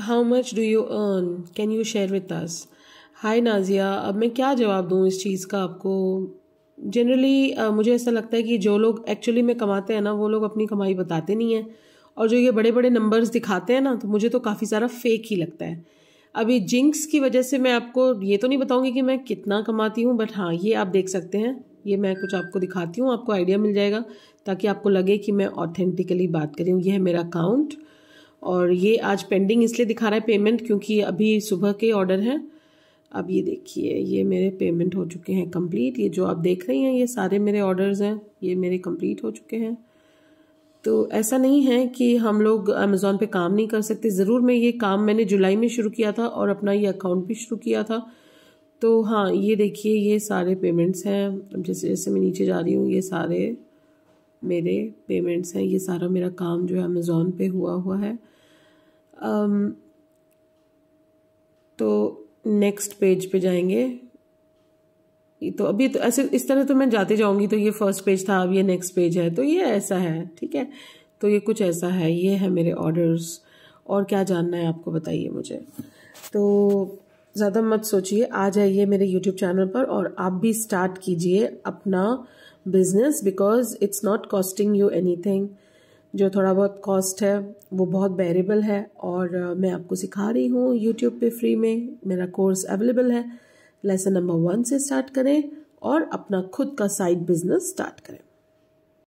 how much do you earn can you share with us hi Nazia अब मैं क्या जवाब दूँ इस चीज़ का आपको जनरली uh, मुझे ऐसा लगता है कि जो लोग एक्चुअली में कमाते हैं ना वो लोग अपनी कमाई बताते नहीं हैं और जो ये बड़े बड़े नंबर्स दिखाते हैं ना तो मुझे तो काफ़ी सारा फेक ही लगता है अभी जिंक्स की वजह से मैं आपको ये तो नहीं बताऊंगी कि मैं कितना कमाती हूँ बट हाँ ये आप देख सकते हैं ये मैं कुछ आपको दिखाती हूँ आपको आइडिया मिल जाएगा ताकि आपको लगे कि मैं ऑथेंटिकली बात करी हूँ यह है मेरा अकाउंट और ये आज पेंडिंग इसलिए दिखा रहा है पेमेंट क्योंकि अभी सुबह के ऑर्डर हैं अब ये देखिए ये मेरे पेमेंट हो चुके हैं कंप्लीट ये जो आप देख रही हैं ये सारे मेरे ऑर्डर्स हैं ये मेरे कंप्लीट हो चुके हैं तो ऐसा नहीं है कि हम लोग अमेज़ोन पे काम नहीं कर सकते ज़रूर मैं ये काम मैंने जुलाई में शुरू किया था और अपना ये अकाउंट भी शुरू किया था तो हाँ ये देखिए ये सारे पेमेंट्स हैं अब जैसे जैसे मैं नीचे जा रही हूँ ये सारे मेरे पेमेंट्स हैं ये सारा मेरा काम जो है अमेज़ोन पे हुआ हुआ है um, तो नेक्स्ट पेज पे जाएंगे तो अभी तो ऐसे इस तरह तो मैं जाते जाऊंगी तो ये फर्स्ट पेज था अब ये नेक्स्ट पेज है तो ये ऐसा है ठीक है तो ये कुछ ऐसा है ये है मेरे ऑर्डर्स और क्या जानना है आपको बताइए मुझे तो ज़्यादा मत सोचिए आ जाइए मेरे यूट्यूब चैनल पर और आप भी स्टार्ट कीजिए अपना business because it's not costing you anything जो थोड़ा बहुत कॉस्ट है वो बहुत बेरेबल है और मैं आपको सिखा रही हूँ यूट्यूब पे फ्री में मेरा कोर्स अवेलेबल है लेसन नंबर वन से स्टार्ट करें और अपना खुद का साइड बिजनेस स्टार्ट करें